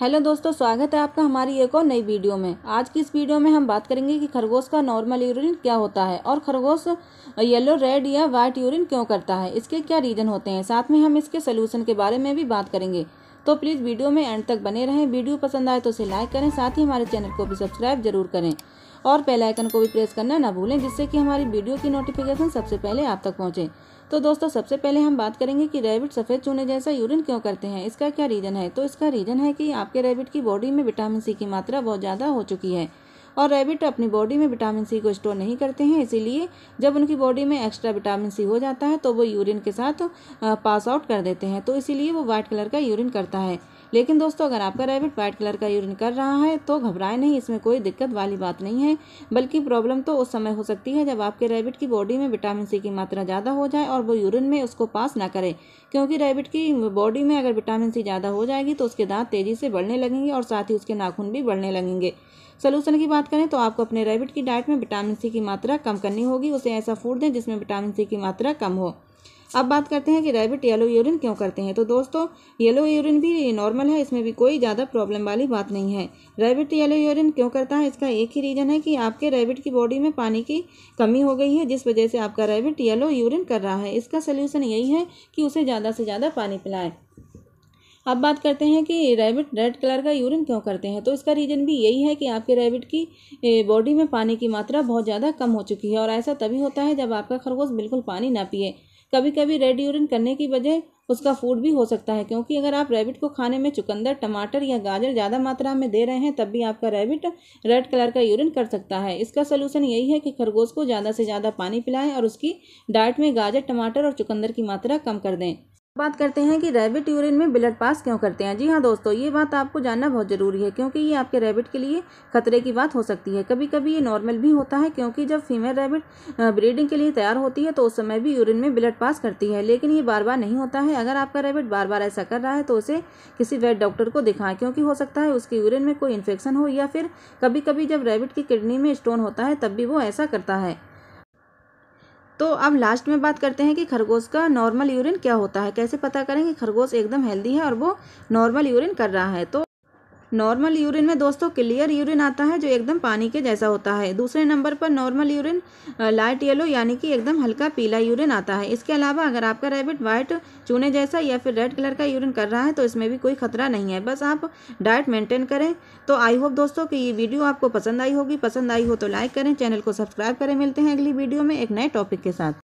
hello दोस्तों स्वागत है आपका हमारी एक और नई वीडियो में आज की इस वीडियो में हम बात करेंगे कि खरगोश का नॉर्मल यूरिन क्या होता है और खरगोश येलो रेड या वाइट यूरिन क्यों करता है इसके क्या रीज़न होते हैं साथ में हम इसके सोल्यूशन के बारे में भी बात करेंगे तो प्लीज़ वीडियो में एंड तक बने रहें वीडियो पसंद आए तो उसे लाइक करें साथ ही हमारे चैनल को भी सब्सक्राइब जरूर करें और बेल आइकन को भी प्रेस करना ना भूलें जिससे कि हमारी वीडियो की नोटिफिकेशन सबसे पहले आप तक पहुँचे तो दोस्तों सबसे पहले हम बात करेंगे कि रेबिट सफ़ेद चूने जैसा यूरिन क्यों करते हैं इसका क्या रीज़न है तो इसका रीज़न है कि आपके रेबिट की बॉडी में विटामिन सी की मात्रा बहुत ज़्यादा हो चुकी है और रैबिट अपनी बॉडी में विटामिन सी को स्टोर नहीं करते हैं इसीलिए जब उनकी बॉडी में एक्स्ट्रा विटामिन सी हो जाता है तो वो यूरिन के साथ पास आउट कर देते हैं तो इसीलिए वो वाइट कलर का यूरिन करता है लेकिन दोस्तों अगर आपका रैबिट व्हाइट कलर का यूरिन कर रहा है तो घबराए नहीं इसमें कोई दिक्कत वाली बात नहीं है बल्कि प्रॉब्लम तो उस समय हो सकती है जब आपके रैबिट की बॉडी में विटामिन सी की मात्रा ज़्यादा हो जाए और वो यूरिन में उसको पास ना करे क्योंकि रैबिट की बॉडी में अगर विटामिन सी ज़्यादा हो जाएगी तो उसके दांत तेज़ी से बढ़ने लगेंगे और साथ ही उसके नाखून भी बढ़ने लगेंगे सोलूशन की बात करें तो आपको अपने रैबिट की डाइट में विटामिन सी की मात्रा कम करनी होगी उसे ऐसा फूड दें जिसमें विटामिन सी की मात्रा कम हो अब बात करते हैं कि रैबिट येलो यूरिन क्यों करते हैं तो दोस्तों येलो यूरिन भी नॉर्मल है इसमें भी कोई ज़्यादा प्रॉब्लम वाली बात नहीं है रैबिट येलो यूरिन क्यों करता है इसका एक ही रीज़न है कि आपके रैबिट की बॉडी में पानी की कमी हो गई है जिस वजह से आपका रैबिट येलो यूरिन कर रहा है इसका सोल्यूशन यही है कि उसे ज़्यादा से ज़्यादा पानी पिलाएं अब बात करते हैं कि रैबिट रेड कलर का यूरिन क्यों करते हैं तो इसका रीज़न भी यही है कि आपके रैबिट की बॉडी में पानी की मात्रा बहुत ज़्यादा कम हो चुकी है और ऐसा तभी होता है जब आपका खरगोश बिल्कुल पानी ना पिए कभी कभी रेड यूरिन करने की वजह उसका फूड भी हो सकता है क्योंकि अगर आप रैबिट को खाने में चुकंदर टमाटर या गाजर ज़्यादा मात्रा में दे रहे हैं तब भी आपका रैबिट रेड कलर का यूरिन कर सकता है इसका सलूशन यही है कि खरगोश को ज़्यादा से ज़्यादा पानी पिलाएं और उसकी डाइट में गाजर टमाटर और चुकंदर की मात्रा कम कर दें बात करते हैं कि रैबिट यूरिन में ब्लड पास क्यों करते हैं जी हाँ दोस्तों ये बात आपको जानना बहुत ज़रूरी है क्योंकि ये आपके रैबिट के लिए खतरे की बात हो सकती है कभी कभी ये नॉर्मल भी होता है क्योंकि जब फीमेल रैबिट ब्रीडिंग के लिए तैयार होती है तो उस समय भी यूरिन में ब्लड पास करती है लेकिन ये बार बार नहीं होता है अगर आपका रैबिट बार बार ऐसा कर रहा है तो उसे किसी वेट डॉक्टर को दिखाएं क्योंकि हो सकता है उसकी यूरिन में कोई इन्फेक्शन हो या फिर कभी कभी जब रैबिट की किडनी में स्टोन होता है तब भी वो ऐसा करता है तो अब लास्ट में बात करते हैं कि खरगोश का नॉर्मल यूरिन क्या होता है कैसे पता करें कि खरगोश एकदम हेल्दी है और वो नॉर्मल यूरिन कर रहा है तो नॉर्मल यूरिन में दोस्तों क्लियर यूरिन आता है जो एकदम पानी के जैसा होता है दूसरे नंबर पर नॉर्मल यूरिन लाइट येलो यानी कि एकदम हल्का पीला यूरिन आता है इसके अलावा अगर आपका रैबिट वाइट चूने जैसा या फिर रेड कलर का यूरिन कर रहा है तो इसमें भी कोई खतरा नहीं है बस आप डाइट मेंटेन करें तो आई होप दोस्तों कि ये वीडियो आपको पसंद आई होगी पसंद आई हो तो लाइक करें चैनल को सब्सक्राइब करें मिलते हैं अगली वीडियो में एक नए टॉपिक के साथ